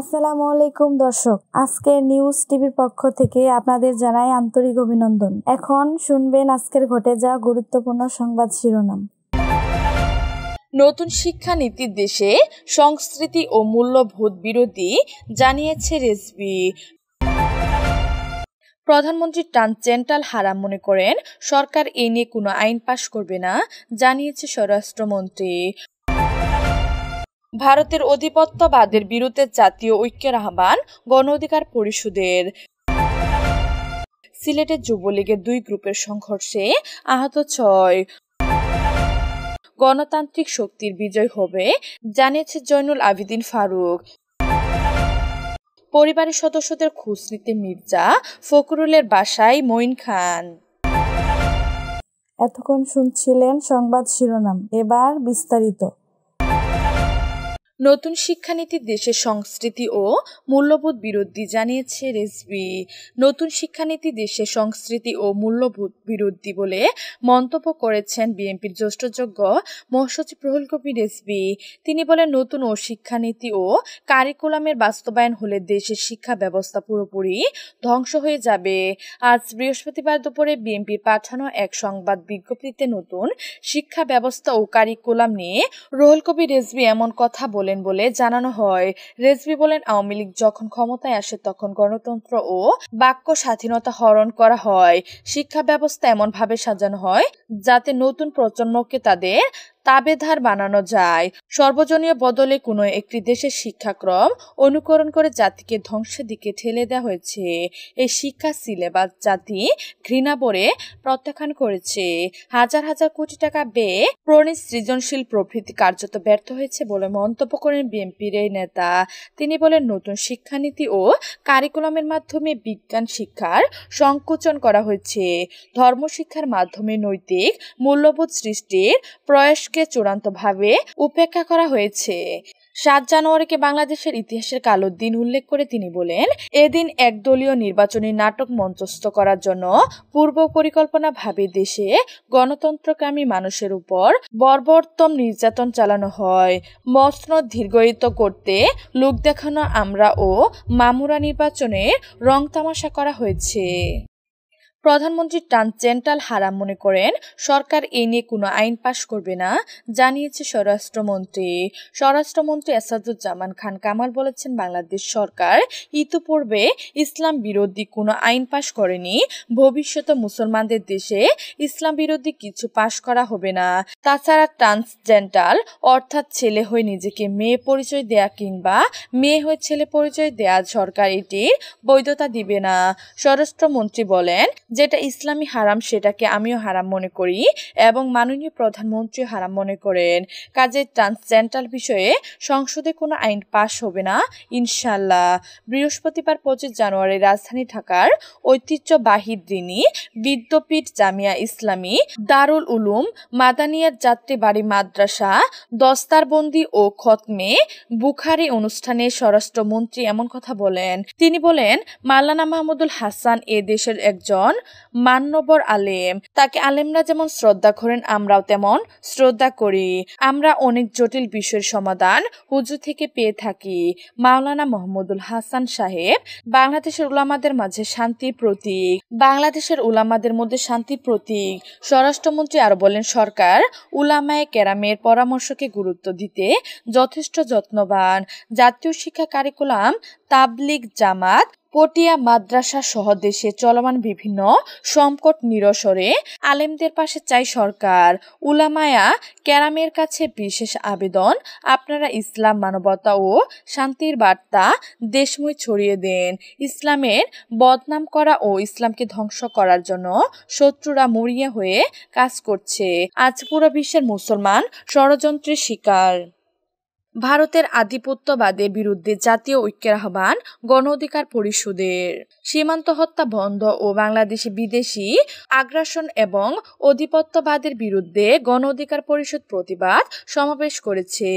আসসালামু আলাইকুম দর্শক আজকের নিউজ টিভির পক্ষ থেকে আপনাদের জানাই আন্তরিক অভিনন্দন এখন শুনবেন আজকের ঘটে যাওয়া গুরুত্বপূর্ণ সংবাদ শিরোনাম নতুন শিক্ষানীতির দেশে সংস্কৃতি ও মূল্যবোধ বিরোধী জানিয়েছে রেসবি প্রধানমন্ত্রী চেন্ট্রাল হারাম মনে করেন সরকার এ নিয়ে কোনো আইন পাশ করবে না জানিয়েছে স্বরাষ্ট্রমন্ত্রী ভারতের অধিপত্যবাদের বিরুদ্ধে জাতীয় ঐক্যের আহ্বান গণ অধিকার পরিষদের সিলেটের যুবলীগের দুই গ্রুপের সংঘর্ষে আহত ছয় গণতান্ত্রিক শক্তির বিজয় হবে জানিয়েছে জয়নুল আবিদিন ফারুক পরিবারের সদস্যদের খোঁজ নিতে মির্জা ফকরুলের বাসায় মঈন খান এতক্ষণ শুনছিলেন সংবাদ শিরোনাম এবার বিস্তারিত নতুন শিক্ষানীতি দেশের সংস্কৃতি ও মূল্যবোধ বিরোধী জানিয়েছে রেসবি নতুন শিক্ষানীতি দেশের সংস্কৃতি ও মূল্যবোধ বিরোধী বলে মন্তব্য করেছেন বিএনপির জ্যেষ্ঠযোগ্য মহাসচিব প্রহুল কবি রেসবি তিনি বলেন নতুন ও শিক্ষানীতি ও কারিকুলামের বাস্তবায়ন হলে দেশের শিক্ষা ব্যবস্থা পুরোপুরি ধ্বংস হয়ে যাবে আজ বৃহস্পতিবার দুপুরে বিএনপির পাঠানো এক সংবাদ বিজ্ঞপ্তিতে নতুন শিক্ষা ব্যবস্থা ও কারিকুলাম নিয়ে রোহল কবি রেসবি এমন কথা বলে বলেন বলে জানানো হয় রেজভি বলেন আওয়ামী লীগ যখন ক্ষমতায় আসে তখন গণতন্ত্র ও বাক্য স্বাধীনতা হরণ করা হয় শিক্ষা ব্যবস্থা এমন ভাবে সাজানো হয় যাতে নতুন প্রজন্মকে তাদের তাবেধার বানানো যায় সর্বজনীয় বদলে কোনো একটি দেশের শিক্ষাক্রম অনুকরণ করে জাতিকে ধ্বংসের দিকে ঠেলে দেওয়া হয়েছে এই শিক্ষা সিলেবাস জাতি ঘৃণা পরে প্রত্যাখ্যান করেছে হাজার হাজার কোটি টাকা ব্যয়ে প্রণীত সৃজনশীল প্রভৃতি কার্যত ব্যর্থ হয়েছে বলে মন্তব্য করেন বিএনপির এই নেতা তিনি বলেন নতুন শিক্ষানীতি ও কারিকুলামের মাধ্যমে বিজ্ঞান শিক্ষার সংকোচন করা হয়েছে ধর্মশিক্ষার মাধ্যমে নৈতিক মূল্যবোধ সৃষ্টির প্রয়াসকে আদেশকে চূড়ান্তভাবে উপেক্ষা করা হয়েছে সাত জানুয়ারিকে বাংলাদেশের ইতিহাসের কালো দিন উল্লেখ করে তিনি বলেন এদিন একদলীয় নির্বাচনী নাটক মঞ্চস্থ করার জন্য পূর্ব পরিকল্পনা ভাবে দেশে গণতন্ত্রকামী মানুষের উপর বর্বরতম নির্যাতন চালানো হয় মসনদ দীর্ঘায়িত করতে লোক দেখানো আমরা ও মামুরা নির্বাচনে রং তামাশা করা হয়েছে প্রধানমন্ত্রী টানচেন্টাল হারাম মনে করেন সরকার এ নিয়ে কোনো আইন পাশ করবে না জানিয়েছে স্বরাষ্ট্রমন্ত্রী স্বরাষ্ট্রমন্ত্রী এসাদুজ্জামান খান কামাল বলেছেন বাংলাদেশ সরকার ইতিপূর্বে ইসলাম বিরোধী কোনো আইন পাশ করেনি ভবিষ্যতে মুসলমানদের দেশে ইসলাম বিরোধী কিছু পাশ করা হবে না তাছাড়া ট্রান্সজেন্টাল অর্থাৎ ছেলে হয়ে নিজেকে মেয়ে পরিচয় দেয়া কিংবা মেয়ে হয়ে ছেলে পরিচয় দেয়া সরকার এটির বৈধতা দিবে না স্বরাষ্ট্রমন্ত্রী বলেন যেটা ইসলামী হারাম সেটাকে আমিও হারাম মনে করি এবং মাননীয় প্রধানমন্ত্রী হারাম মনে করেন কাজে ট্রান্সজেন্টাল বিষয়ে সংসদে কোনো আইন পাশ হবে না ইনশাল্লাহ বৃহস্পতিবার পঁচিশ জানুয়ারি রাজধানী ঢাকার ঐতিহ্যবাহী দিনী বিদ্যপীঠ জামিয়া ইসলামী দারুল উলুম মাদানিয়ার যাত্রীবাড়ি মাদ্রাসা দস্তারবন্দি ও খতমে বুখারি অনুষ্ঠানে স্বরাষ্ট্রমন্ত্রী এমন কথা বলেন তিনি বলেন মাল্লানা মাহমুদুল হাসান এ দেশের একজন মান্যবর আলেম তাকে আলেমরা যেমন শ্রদ্ধা করেন আমরাও তেমন শ্রদ্ধা করি আমরা অনেক জটিল বিষয়ের সমাধান হুজুর থেকে পেয়ে থাকি মাওলানা মোহাম্মদুল হাসান সাহেব বাংলাদেশের উলামাদের মাঝে শান্তি প্রতীক বাংলাদেশের উলামাদের মধ্যে শান্তি প্রতীক স্বরাষ্ট্রমন্ত্রী আরো বলেন সরকার উলামায় কেরামের পরামর্শকে গুরুত্ব দিতে যথেষ্ট যত্নবান জাতীয় শিক্ষা কারিকুলাম তাবলিক জামাত পটিয়া মাদ্রাসা সহ দেশে চলমান বিভিন্ন সংকট নিরসরে আলেমদের পাশে চাই সরকার উলামায়া ক্যারামের কাছে বিশেষ আবেদন আপনারা ইসলাম মানবতা ও শান্তির বার্তা দেশময় ছড়িয়ে দেন ইসলামের বদনাম করা ও ইসলামকে ধ্বংস করার জন্য শত্রুরা মরিয়া হয়ে কাজ করছে আজ পুরো বিশ্বের মুসলমান ষড়যন্ত্রের শিকার ভারতের আধিপত্যবাদের বিরুদ্ধে জাতীয় ঐক্যের আহ্বান গণ অধিকার পরিষদের সীমান্ত হত্যা বন্ধ ও বাংলাদেশে বিদেশি আগ্রাসন এবং অধিপত্যবাদের বিরুদ্ধে গণ অধিকার পরিষদ প্রতিবাদ সমাবেশ করেছে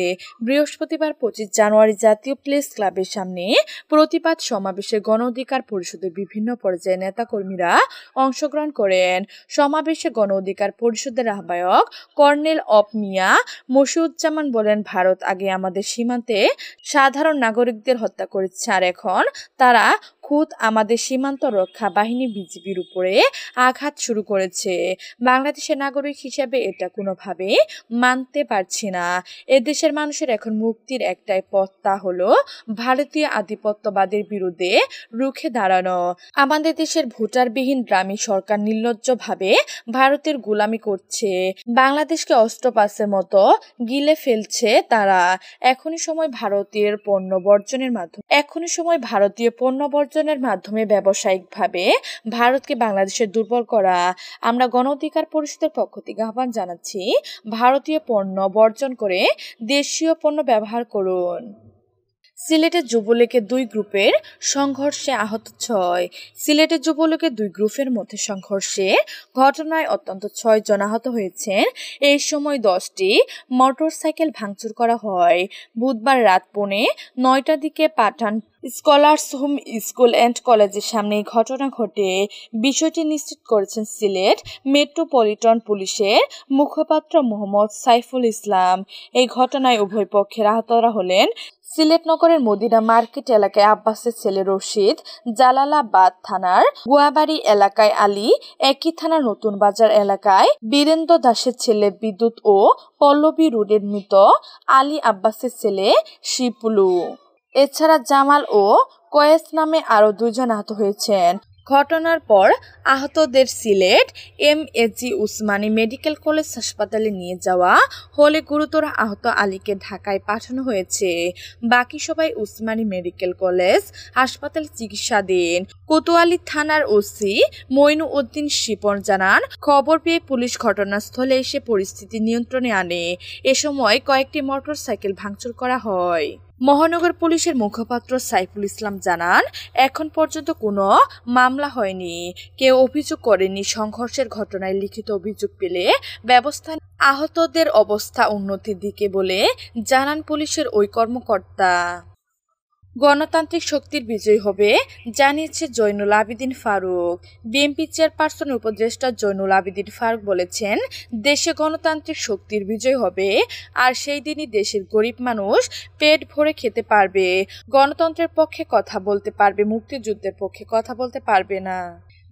বৃহস্পতিবার পঁচিশ জানুয়ারি জাতীয় প্লেস ক্লাবের সামনে প্রতিবাদ সমাবেশে গণ অধিকার পরিষদের বিভিন্ন পর্যায়ে নেতাকর্মীরা অংশগ্রহণ করেন সমাবেশে গণ অধিকার পরিষদের আহ্বায়ক কর্নেল অপ মিয়া মশিউজ্জামান বলেন ভারত আগে আমাদের আমাদের সীমান্তে সাধারণ নাগরিকদের হত্যা করেছে আর এখন তারা খুদ আমাদের সীমান্ত রক্ষা বাহিনী বিজিবির উপরে আঘাত শুরু করেছে বাংলাদেশের নাগরিক হিসাবে এটা কোনোভাবে মানতে পারছি না এদেশের মানুষের এখন মুক্তির একটাই পথ তা হলো ভারতীয় আধিপত্যবাদের বিরুদ্ধে রুখে দাঁড়ানো আমাদের দেশের ভোটারবিহীন গ্রামী সরকার নির্লজ্জভাবে ভারতের গোলামি করছে বাংলাদেশকে অস্ত্রপাসের মতো গিলে ফেলছে তারা এখনই সময় ভারতীয় পণ্য বর্জনের মাধ্যমে এখনই সময় ভারতীয় পণ্য বর্জন নিয়ন্ত্রণের মাধ্যমে ব্যবসায়িকভাবে ভারতকে বাংলাদেশে দুর্বল করা আমরা গণ অধিকার পরিষদের পক্ষ থেকে আহ্বান জানাচ্ছি ভারতীয় পণ্য বর্জন করে দেশীয় পণ্য ব্যবহার করুন সিলেটে যুবলীগের দুই গ্রুপের সংঘর্ষে আহত ছয় সিলেটে যুবলীগের দুই গ্রুপের মধ্যে সংঘর্ষে ঘটনায় অত্যন্ত ছয় জন আহত হয়েছেন এই সময় দশটি মোটরসাইকেল ভাঙচুর করা হয় বুধবার রাত পৌনে নয়টার দিকে Pathan scholars home school and কলেজের সামনে ঘটনা ঘটে বিষয়টি নিশ্চিত করেছেন সিলেট মেট্রোপলিটন পুলিশের মুখপাত্র মোহাম্মদ সাইফুল ইসলাম এই ঘটনায় উভয় পক্ষের আহতরা হলেন সিলেট নগরের মদিনা মার্কেট এলাকায় আব্বাসের ছেলে রশিদ জালালাবাদ থানার গুয়াবাড়ি এলাকায় আলী একই থানার নতুন বাজার এলাকায় বীরেন্দ্র দাসের ছেলে বিদ্যুৎ ও পল্লবী রোডের মৃত আলী আব্বাসের ছেলে শিপুলু এছাড়া জামাল ও কয়েস নামে আরও দুজন আহত হয়েছেন ঘটনার পর আহতদের Sylhet M AG Osmani medical college হাসপাতালে নিয়ে যাওয়া হলে গুরুতর আহত আলীকে ঢাকায় পাঠানো হয়েছে বাকি সবাই উসমানী মেডিকেল কলেজ হাসপাতালে চিকিৎসাধীন কোতোয়ালি থানার ওসি মইনু উদ্দিন শিপন জানান খবর পেয়ে পুলিশ ঘটনাস্থলে এসে পরিস্থিতি নিয়ন্ত্রণে আনে এ সময় কয়েকটি মোটরসাইকেল ভাঙচুর করা হয় মহানগর পুলিশের মুখপাত্র সাইফুল ইসলাম জানান এখন পর্যন্ত কোনো মামলা হয়নি কেউ অভিযোগ করেনি সংঘর্ষের ঘটনায় লিখিত অভিযোগ পেলে ব্যবস্থা আহতদের অবস্থা উন্নতির দিকে বলে জানান পুলিশের ওই কর্মকর্তা গণতান্ত্রিক শক্তির বিজয় হবে জানিয়েছে জৈনুল আবিদিন ফারুক বিএনপি চেয়ারপারসন উপদেষ্টা জৈনুল আবিদিন ফারুক বলেছেন দেশে গণতান্ত্রিক শক্তির বিজয় হবে আর সেই দিনই দেশের গরিব মানুষ পেট ভরে খেতে পারবে গণতন্ত্রের পক্ষে কথা বলতে পারবে মুক্তিযুদ্ধের পক্ষে কথা বলতে পারবে না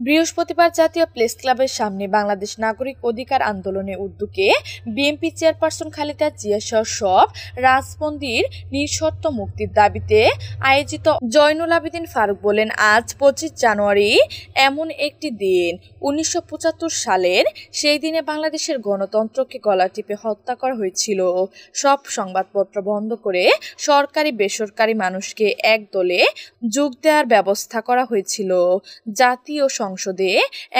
বৃহস্পতিবার জাতীয় প্রেস ক্লাবের সামনে বাংলাদেশ নাগরিক অধিকার আন্দোলনের উদ্যোগে বিএনপি চেয়ারপারসন খালেদা জিয়া সব রাজবন্দির নিঃশর্ত মুক্তির দাবিতে আয়োজিত জয়নুল আবেদিন ফারুক বলেন আজ পঁচিশ জানুয়ারি এমন একটি দিন উনিশশো সালের সেই দিনে বাংলাদেশের গণতন্ত্রকে গলা টিপে হত্যা করা হয়েছিল সব সংবাদপত্র বন্ধ করে সরকারি বেসরকারি মানুষকে এক দলে যোগ দেওয়ার ব্যবস্থা করা হয়েছিল জাতীয় সংসদে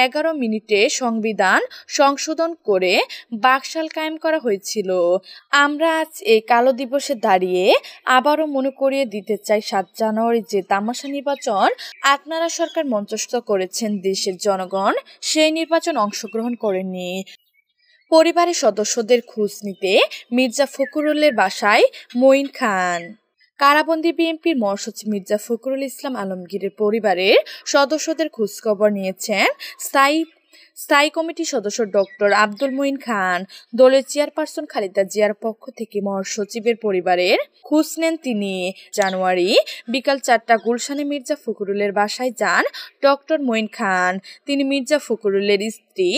এগারো মিনিটে সংবিধান সংশোধন করে বাকশাল কায়েম করা হয়েছিল আমরা আজ এই কালো দিবসে দাঁড়িয়ে আবারও মনে করিয়ে দিতে চাই সাত জানুয়ারি যে তামাশা নির্বাচন আপনারা সরকার মঞ্চস্থ করেছেন দেশের জনগণ সেই নির্বাচন অংশগ্রহণ করেনি পরিবারের সদস্যদের খোঁজ নিতে মির্জা ফকরুলের বাসায় মঈন খান কারাবন্দি বিএনপির মহাসচিব মির্জা ফখরুল ইসলাম আলমগীরের পরিবারের সদস্যদের খোঁজখবর নিয়েছেন স্থায়ী স্থায়ী কমিটির সদস্য ডক্টর আব্দুল মঈন খান দলের চেয়ারপারসন খালেদা জিয়ার পক্ষ থেকে মহাসচিবের পরিবারের খোঁজ নেন তিনি জানুয়ারি বিকাল চারটা গুলশানে মির্জা ফখরুলের বাসায় যান ডক্টর মঈন খান তিনি মির্জা ফখরুলের স্ত্রী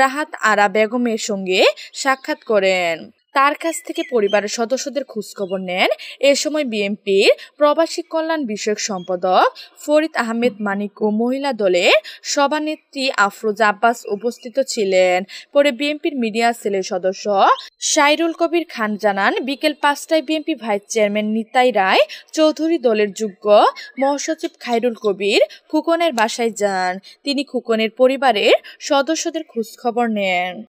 রাহাত আরা বেগমের সঙ্গে সাক্ষাৎ করেন তার কাছ থেকে পরিবারের সদস্যদের খোঁজখবর নেন এ সময় বিএনপির প্রবাসী কল্যাণ বিষয়ক সম্পাদক ফরিদ আহমেদ মানিক ও মহিলা দলের সভানেত্রী আফরোজ আব্বাস উপস্থিত ছিলেন পরে বিএনপির মিডিয়া সেলের সদস্য সাইরুল কবির খান জানান বিকেল পাঁচটায় BNP vice chairman Nitai Roy Chowdhury দলের যোগ্য মহাসচিব খাইরুল কবির খুকনের বাসায় যান তিনি খুকনের পরিবারের সদস্যদের খোঁজখবর নেন